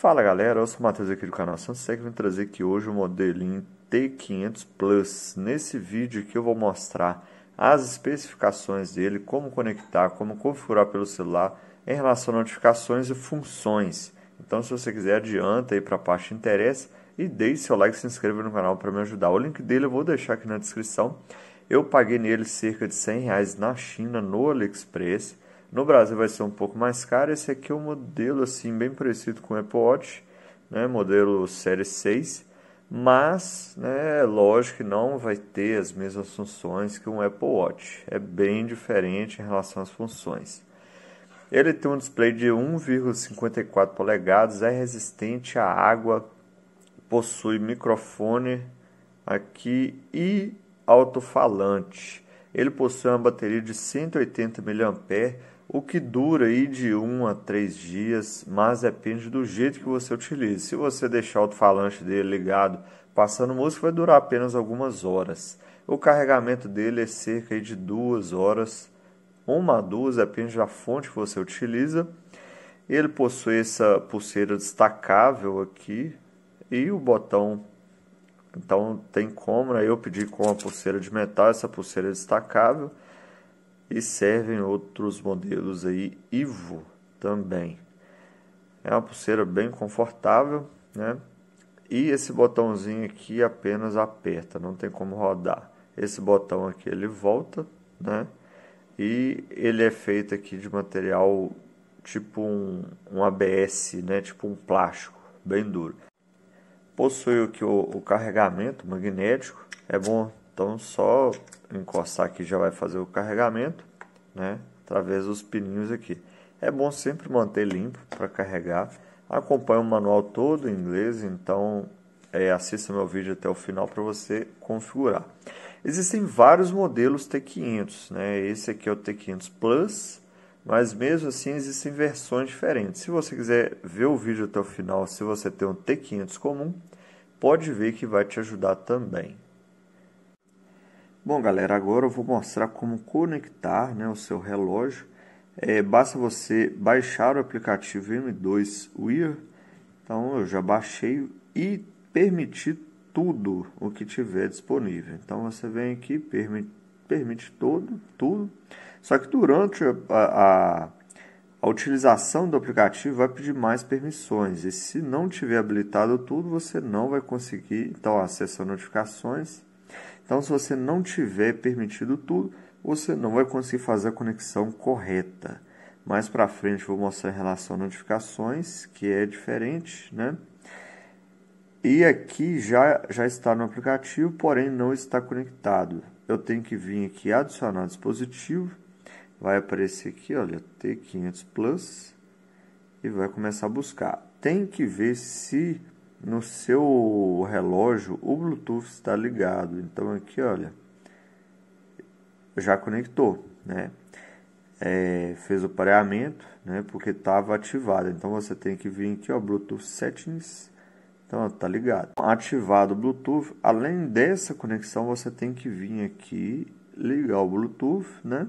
Fala galera, eu sou o Matheus aqui do canal Sunset e vim trazer aqui hoje o modelinho T500 Plus. Nesse vídeo aqui eu vou mostrar as especificações dele, como conectar, como configurar pelo celular em relação a notificações e funções. Então se você quiser adianta aí para a parte que interessa e deixe seu like e se inscreva no canal para me ajudar. O link dele eu vou deixar aqui na descrição. Eu paguei nele cerca de 100 reais na China no AliExpress no Brasil vai ser um pouco mais caro. Esse aqui é um modelo assim bem parecido com o Apple Watch, né? modelo série 6, mas né, lógico que não vai ter as mesmas funções que um Apple Watch. É bem diferente em relação às funções. Ele tem um display de 1,54 polegadas, é resistente à água, possui microfone aqui e alto-falante. Ele possui uma bateria de 180 mAh o que dura aí de 1 um a 3 dias, mas depende do jeito que você utilize. Se você deixar o alto-falante dele ligado passando música, vai durar apenas algumas horas. O carregamento dele é cerca aí de 2 horas, uma a duas, depende da fonte que você utiliza. Ele possui essa pulseira destacável aqui e o botão. Então tem como, né? eu pedi com a pulseira de metal, essa pulseira é destacável e servem outros modelos aí Ivo também. É uma pulseira bem confortável, né? E esse botãozinho aqui apenas aperta, não tem como rodar. Esse botão aqui ele volta, né? E ele é feito aqui de material tipo um, um ABS, né? Tipo um plástico, bem duro. Possui aqui o, o carregamento magnético. É bom então só encostar aqui já vai fazer o carregamento, né? Através dos pininhos aqui. É bom sempre manter limpo para carregar. Acompanhe o manual todo em inglês, então é, assista meu vídeo até o final para você configurar. Existem vários modelos T500, né? Esse aqui é o T500 Plus, mas mesmo assim existem versões diferentes. Se você quiser ver o vídeo até o final, se você tem um T500 comum, pode ver que vai te ajudar também. Bom, galera, agora eu vou mostrar como conectar né, o seu relógio. É, basta você baixar o aplicativo M2 Wear. Então, eu já baixei e permiti tudo o que tiver disponível. Então, você vem aqui, permite, permite todo, tudo. Só que durante a, a, a utilização do aplicativo vai pedir mais permissões. E se não tiver habilitado tudo, você não vai conseguir. Então, acessa notificações então, se você não tiver permitido tudo, você não vai conseguir fazer a conexão correta. Mais para frente vou mostrar em relação a notificações, que é diferente, né? E aqui já, já está no aplicativo, porém não está conectado. Eu tenho que vir aqui adicionar dispositivo, vai aparecer aqui, olha, T500 Plus, e vai começar a buscar. Tem que ver se no seu relógio o Bluetooth está ligado. Então aqui, olha, já conectou, né? É, fez o pareamento, né? Porque estava ativado. Então você tem que vir aqui, ó, Bluetooth Settings. Então tá ligado. Então, ativado o Bluetooth. Além dessa conexão, você tem que vir aqui, ligar o Bluetooth, né?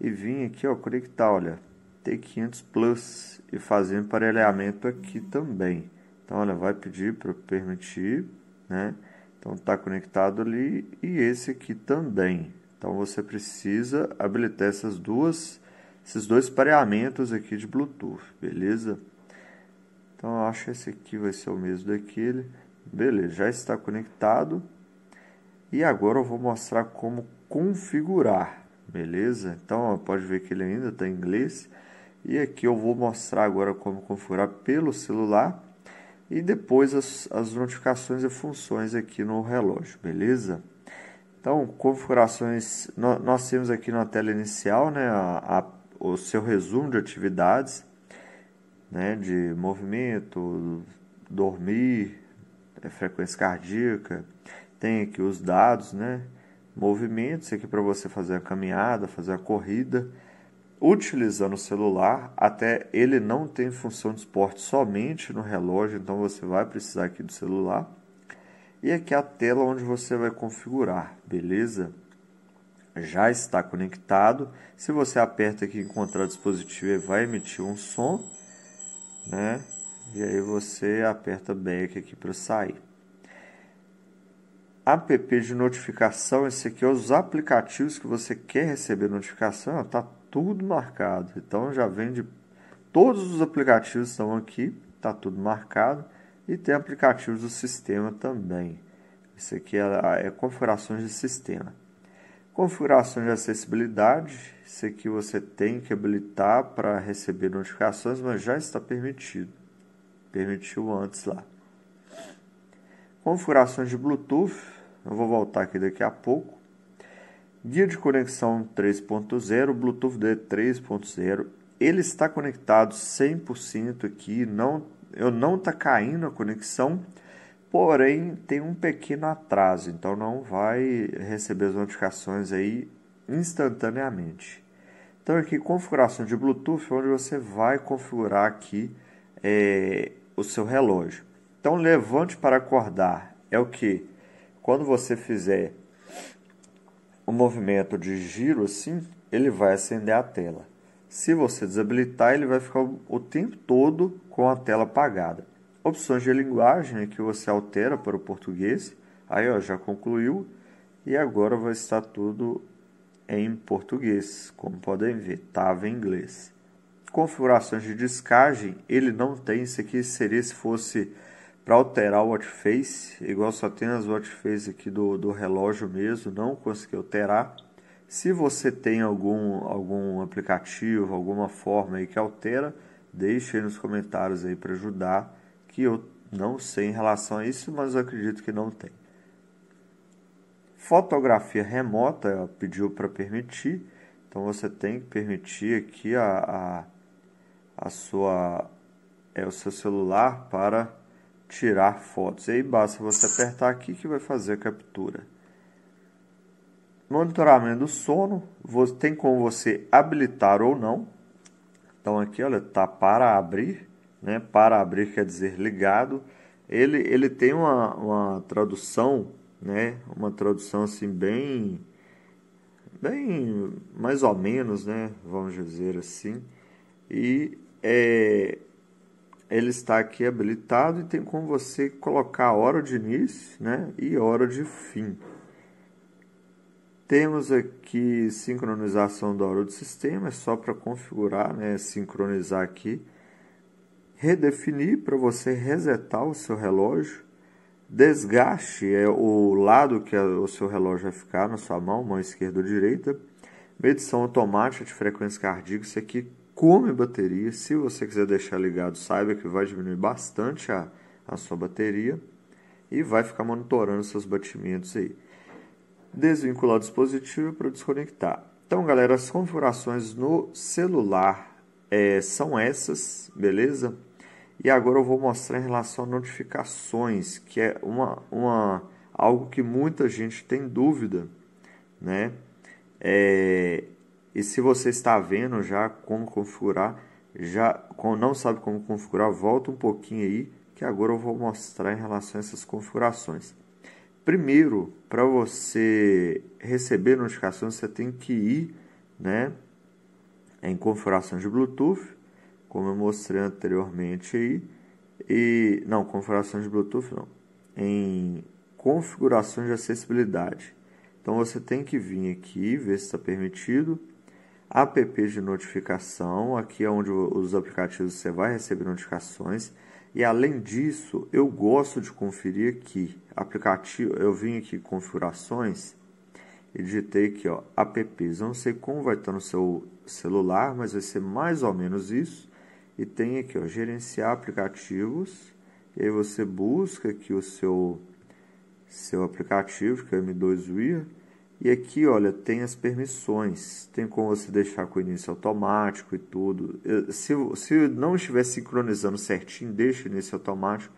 E vir aqui, ó, conectar, olha, T500 Plus e fazer emparelhamento aqui também. Então, olha, vai pedir para permitir, né? Então, está conectado ali e esse aqui também. Então, você precisa habilitar essas duas, esses dois pareamentos aqui de Bluetooth, beleza? Então, eu acho que esse aqui vai ser o mesmo daquele. Beleza, já está conectado. E agora eu vou mostrar como configurar, beleza? Então, ó, pode ver que ele ainda está em inglês. E aqui eu vou mostrar agora como configurar pelo celular e depois as, as notificações e funções aqui no relógio, beleza? Então, configurações, nós temos aqui na tela inicial né, a, a, o seu resumo de atividades, né, de movimento, dormir, é, frequência cardíaca, tem aqui os dados, né, movimentos aqui para você fazer a caminhada, fazer a corrida, utilizando o celular até ele não tem função de suporte somente no relógio, então você vai precisar aqui do celular. E aqui é a tela onde você vai configurar, beleza? Já está conectado. Se você aperta aqui encontrar dispositivo, ele vai emitir um som, né? E aí você aperta back aqui para sair. App de notificação, esse aqui é os aplicativos que você quer receber notificação, tá tudo marcado. Então já vem de todos os aplicativos estão aqui, está tudo marcado e tem aplicativos do sistema também. Isso aqui é, é configurações de sistema. Configurações de acessibilidade, isso aqui você tem que habilitar para receber notificações, mas já está permitido. Permitiu antes lá. Configurações de Bluetooth, eu vou voltar aqui daqui a pouco guia de conexão 3.0, Bluetooth de 3.0. Ele está conectado 100% aqui, não, eu não está caindo a conexão, porém tem um pequeno atraso, então não vai receber as notificações aí instantaneamente. Então aqui configuração de Bluetooth, onde você vai configurar aqui é, o seu relógio. Então levante para acordar é o que quando você fizer o movimento de giro assim, ele vai acender a tela. Se você desabilitar, ele vai ficar o tempo todo com a tela apagada. Opções de linguagem que você altera para o português. Aí ó, já concluiu e agora vai estar tudo em português, como podem ver, estava em inglês. Configurações de descagem, ele não tem isso aqui, seria se fosse para alterar o face, igual só tem as watchface aqui do, do relógio mesmo, não consegui alterar. Se você tem algum, algum aplicativo, alguma forma aí que altera, deixe aí nos comentários aí para ajudar, que eu não sei em relação a isso, mas eu acredito que não tem. Fotografia remota pediu para permitir, então você tem que permitir aqui a, a, a sua, é, o seu celular para tirar fotos. E aí basta você apertar aqui que vai fazer a captura. Monitoramento do sono, tem como você habilitar ou não. Então aqui, olha, tá para abrir, né? Para abrir quer dizer ligado. Ele, ele tem uma, uma tradução, né? Uma tradução assim bem, bem mais ou menos, né? Vamos dizer assim. E é, ele está aqui habilitado e tem como você colocar hora de início né, e hora de fim. Temos aqui sincronização da hora do sistema, é só para configurar, né, sincronizar aqui. Redefinir para você resetar o seu relógio. Desgaste é o lado que o seu relógio vai ficar na sua mão, mão esquerda ou direita. Medição automática de frequência cardíaca, isso aqui come bateria. Se você quiser deixar ligado, saiba que vai diminuir bastante a, a sua bateria e vai ficar monitorando seus batimentos aí. Desvincular o dispositivo para desconectar. Então, galera, as configurações no celular é, são essas, beleza? E agora eu vou mostrar em relação a notificações, que é uma, uma algo que muita gente tem dúvida, né? É, e se você está vendo já como configurar, já não sabe como configurar, volta um pouquinho aí que agora eu vou mostrar em relação a essas configurações. Primeiro, para você receber notificações, você tem que ir né, em configurações de Bluetooth, como eu mostrei anteriormente aí, e não, configurações de Bluetooth não, em configurações de acessibilidade. Então você tem que vir aqui, ver se está permitido, App de notificação, aqui é onde os aplicativos você vai receber notificações. E além disso, eu gosto de conferir aqui, aplicativo, eu vim aqui configurações e digitei aqui, ó, apps. Eu não sei como vai estar no seu celular, mas vai ser mais ou menos isso. E tem aqui, ó, gerenciar aplicativos. E aí você busca aqui o seu seu aplicativo, que é o M2 Weir e aqui, olha, tem as permissões. Tem como você deixar com início automático e tudo. Se, se não estiver sincronizando certinho, deixa início automático.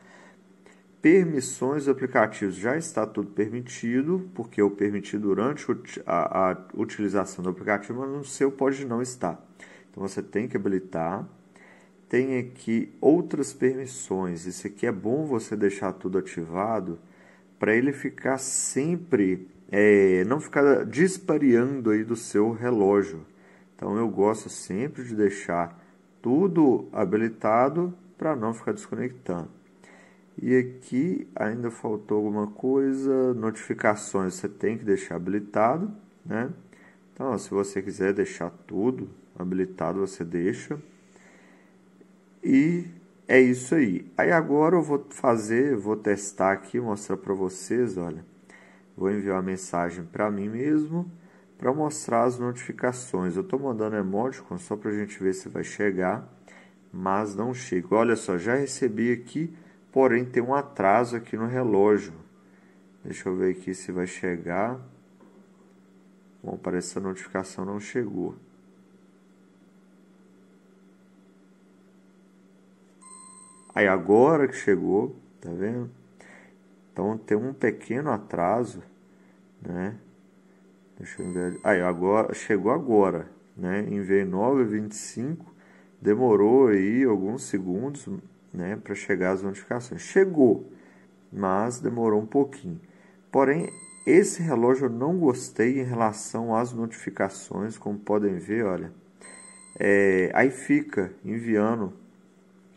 Permissões do aplicativo já está tudo permitido, porque eu permiti durante a, a utilização do aplicativo, mas no seu pode não estar. Então você tem que habilitar tem aqui outras permissões. Isso aqui é bom você deixar tudo ativado para ele ficar sempre é, não ficar dispareando aí do seu relógio. Então eu gosto sempre de deixar tudo habilitado para não ficar desconectando. E aqui ainda faltou alguma coisa, notificações você tem que deixar habilitado, né? Então, se você quiser deixar tudo habilitado, você deixa. E é isso aí. Aí agora eu vou fazer, vou testar aqui, mostrar para vocês, olha Vou enviar uma mensagem para mim mesmo para mostrar as notificações. Eu estou mandando emoticon só para a gente ver se vai chegar, mas não chega. Olha só, já recebi aqui, porém tem um atraso aqui no relógio. Deixa eu ver aqui se vai chegar. Bom, parece que a notificação não chegou. Aí agora que chegou, tá vendo? Então tem um pequeno atraso, né? Deixa eu ver. Aí agora chegou agora, né? Em v 25 demorou aí alguns segundos, né, para chegar as notificações. Chegou, mas demorou um pouquinho. Porém, esse relógio eu não gostei em relação às notificações, como podem ver, olha. É, aí fica enviando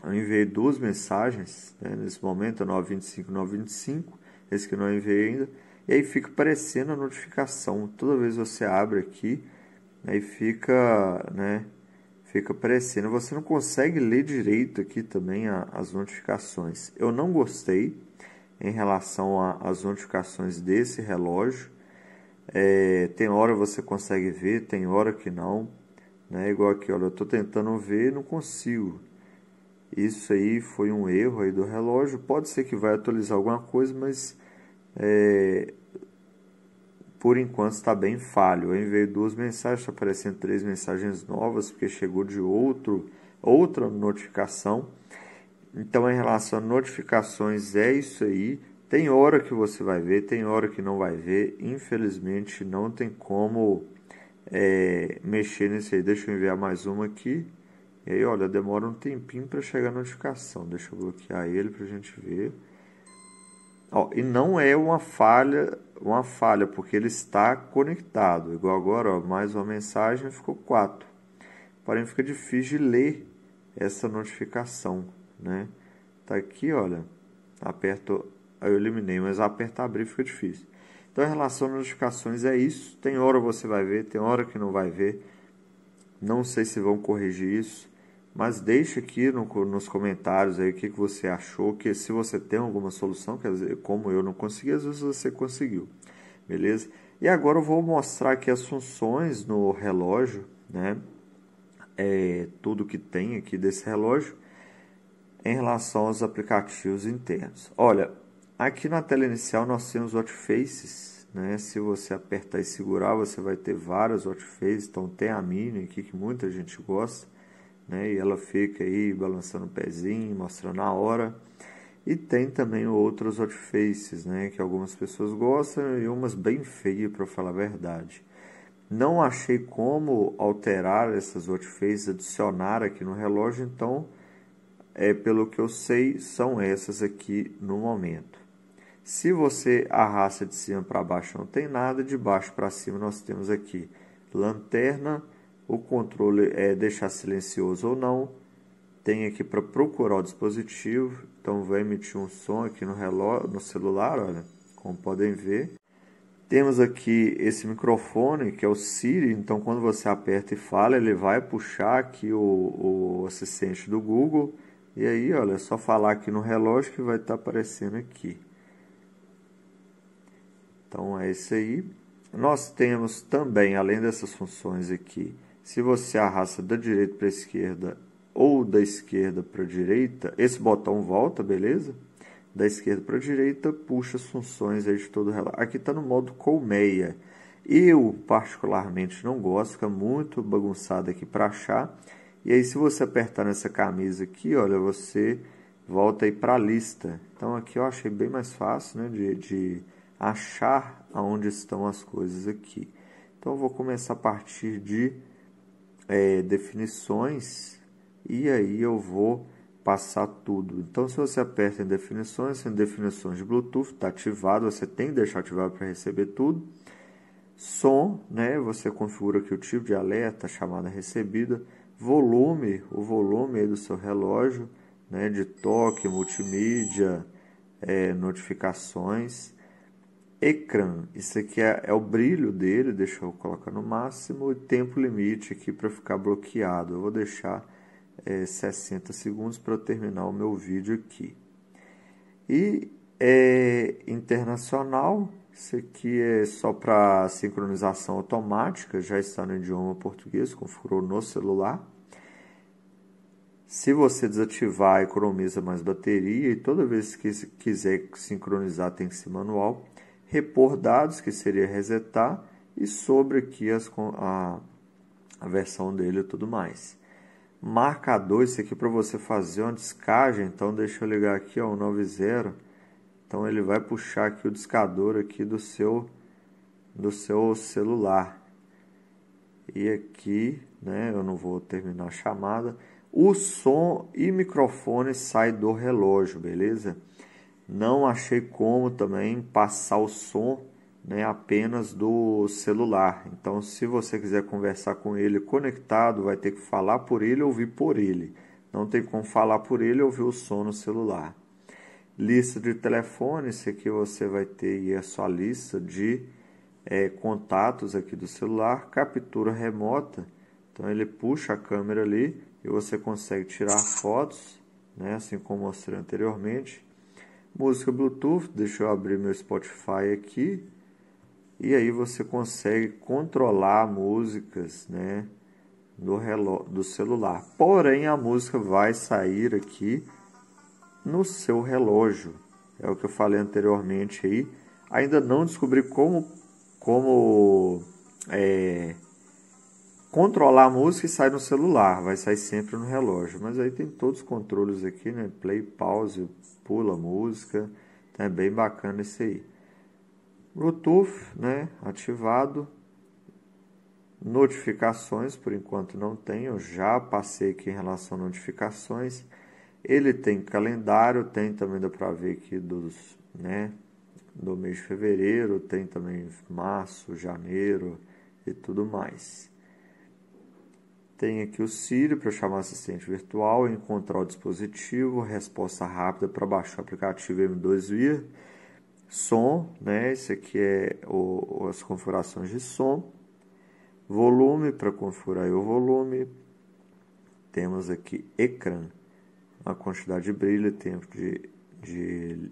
eu enviei duas mensagens né, nesse momento, 925, 925, esse que eu não enviei ainda. E aí fica aparecendo a notificação. Toda vez que você abre aqui, aí fica, né, fica aparecendo. Você não consegue ler direito aqui também a, as notificações. Eu não gostei em relação às notificações desse relógio. É, tem hora você consegue ver, tem hora que não. Né? Igual aqui, olha, eu estou tentando ver não consigo. Isso aí foi um erro aí do relógio. Pode ser que vai atualizar alguma coisa, mas é, por enquanto está bem falho. Eu enviei duas mensagens, está aparecendo três mensagens novas, porque chegou de outro, outra notificação. Então, em relação a notificações, é isso aí. Tem hora que você vai ver, tem hora que não vai ver. Infelizmente, não tem como é, mexer nisso aí. Deixa eu enviar mais uma aqui. E aí, olha, demora um tempinho para chegar a notificação. Deixa eu bloquear ele para a gente ver. Ó, e não é uma falha, uma falha, porque ele está conectado. Igual agora, ó, mais uma mensagem, ficou 4. Porém, fica difícil de ler essa notificação, né? Tá aqui, olha, aperto, eu eliminei, mas apertar abrir fica difícil. Então, em relação a notificações, é isso. Tem hora você vai ver, tem hora que não vai ver. Não sei se vão corrigir isso. Mas deixa aqui no, nos comentários aí o que, que você achou, que se você tem alguma solução, quer dizer, como eu não consegui, às vezes você conseguiu, beleza? E agora eu vou mostrar aqui as funções no relógio, né? É, tudo que tem aqui desse relógio em relação aos aplicativos internos. Olha, aqui na tela inicial nós temos faces, né? Se você apertar e segurar, você vai ter várias faces, Então tem a mini aqui que muita gente gosta né? E ela fica aí balançando o pezinho, mostrando a hora. E tem também outros faces né? Que algumas pessoas gostam e umas bem feias, para falar a verdade. Não achei como alterar essas faces adicionar aqui no relógio, então, é, pelo que eu sei, são essas aqui no momento. Se você arrasta de cima para baixo, não tem nada, de baixo para cima nós temos aqui lanterna, o controle é deixar silencioso ou não. Tem aqui para procurar o dispositivo, então vai emitir um som aqui no relógio, no celular, olha, como podem ver. Temos aqui esse microfone que é o Siri, então quando você aperta e fala, ele vai puxar aqui o, o assistente do Google. E aí, olha, é só falar aqui no relógio que vai estar tá aparecendo aqui. Então é isso aí. Nós temos também, além dessas funções aqui, se você é arrasta da direita para a esquerda ou da esquerda para a direita, esse botão volta, beleza? Da esquerda para a direita, puxa as funções aí de todo o relato. Aqui está no modo colmeia. Eu, particularmente, não gosto, fica muito bagunçado aqui para achar. E aí, se você apertar nessa camisa aqui, olha, você volta aí para a lista. Então, aqui eu achei bem mais fácil né, de, de achar aonde estão as coisas aqui. Então, eu vou começar a partir de é, definições e aí eu vou passar tudo. Então, se você aperta em definições, em definições de Bluetooth está ativado, você tem que deixar ativado para receber tudo. Som, né? Você configura aqui o tipo de alerta, chamada recebida. Volume, o volume do seu relógio, né? De toque, multimídia, é, notificações. Ecrã, isso aqui é, é, o brilho dele, deixa eu colocar no máximo, e tempo limite aqui para ficar bloqueado. Eu vou deixar é, 60 segundos para terminar o meu vídeo aqui. E é internacional, isso aqui é só para sincronização automática, já está no idioma português, configurou no celular. Se você desativar, economiza mais bateria e toda vez que quiser sincronizar tem que ser manual repor dados, que seria resetar, e sobre aqui as, a, a versão dele e tudo mais. Marcador, isso aqui para você fazer uma descagem, então deixa eu ligar aqui, ó, o 90. Então ele vai puxar aqui o discador aqui do seu do seu celular. E aqui, né, eu não vou terminar a chamada. O som e microfone sai do relógio, beleza? Não achei como também passar o som né, apenas do celular. Então, se você quiser conversar com ele conectado, vai ter que falar por ele ouvir por ele. Não tem como falar por ele ouvir o som no celular. Lista de telefone, esse aqui você vai ter a sua lista de é, contatos aqui do celular, captura remota. Então ele puxa a câmera ali e você consegue tirar fotos, né, assim como mostrei anteriormente música Bluetooth. Deixa eu abrir meu Spotify aqui. E aí você consegue controlar músicas, né, do relógio, do celular. Porém, a música vai sair aqui no seu relógio. É o que eu falei anteriormente aí. Ainda não descobri como como é, controlar a música e sai no celular, vai sair sempre no relógio. Mas aí tem todos os controles aqui, né? Play, pause, pula música. Então é bem bacana esse aí. Bluetooth, né? Ativado. Notificações, por enquanto não tenho, já passei aqui em relação a notificações. Ele tem calendário, tem também dá para ver aqui dos, né, do mês de fevereiro, tem também março, janeiro e tudo mais. Tem aqui o Siri para chamar assistente virtual, encontrar o dispositivo, resposta rápida para baixar o aplicativo M2 v som, né? Esse aqui é o, as configurações de som, volume para configurar o volume. Temos aqui ecrã, a quantidade de brilho, tempo de, de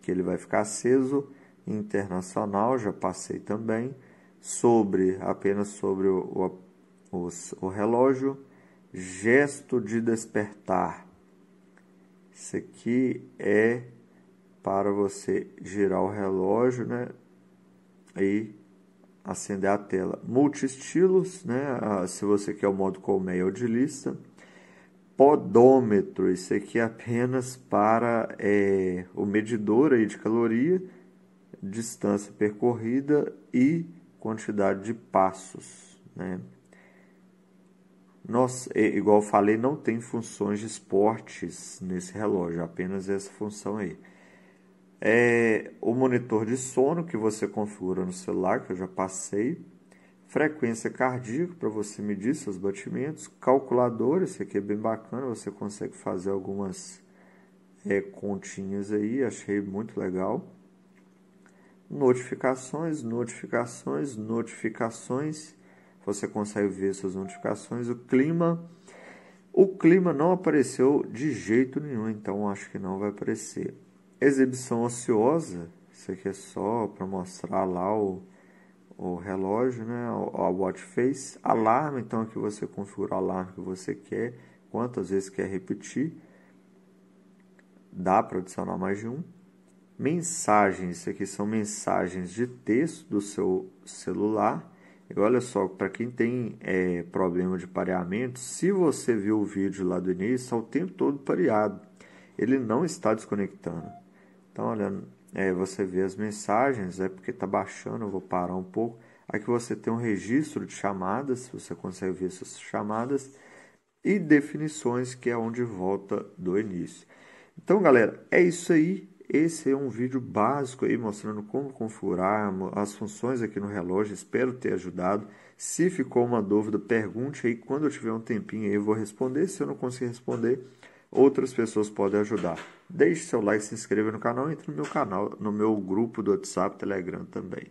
que ele vai ficar aceso, internacional, já passei também sobre apenas sobre o, o os, o relógio, gesto de despertar. Isso aqui é para você girar o relógio, né? E acender a tela. Multiestilos, né? se você quer o modo colmeia ou de lista. Podômetro, isso aqui é apenas para é, o medidor aí de caloria, distância percorrida e quantidade de passos, né? Nós, igual falei, não tem funções de esportes nesse relógio, apenas essa função aí. É o monitor de sono que você configura no celular, que eu já passei. Frequência cardíaca para você medir seus batimentos. Calculador, esse aqui é bem bacana, você consegue fazer algumas é, continhas aí, achei muito legal. Notificações, notificações, notificações você consegue ver suas notificações. O clima. O clima não apareceu de jeito nenhum, então acho que não vai aparecer. Exibição ociosa. Isso aqui é só para mostrar lá o, o relógio, né? A watch face. Alarme, então aqui você configura o alarme que você quer, quantas vezes quer repetir. Dá para adicionar mais de um. Mensagens, isso aqui são mensagens de texto do seu celular. E olha só, para quem tem é, problema de pareamento, se você viu o vídeo lá do início, está o tempo todo pareado. Ele não está desconectando. Então, olha, é, você vê as mensagens, é porque está baixando, eu vou parar um pouco. Aqui você tem um registro de chamadas, você consegue ver essas chamadas. E definições, que é onde volta do início. Então, galera, é isso aí. Esse é um vídeo básico aí mostrando como configurar as funções aqui no relógio. Espero ter ajudado. Se ficou uma dúvida, pergunte aí. Quando eu tiver um tempinho aí, eu vou responder. Se eu não conseguir responder, outras pessoas podem ajudar. Deixe seu like, se inscreva no canal, entre no meu canal, no meu grupo do WhatsApp, Telegram também.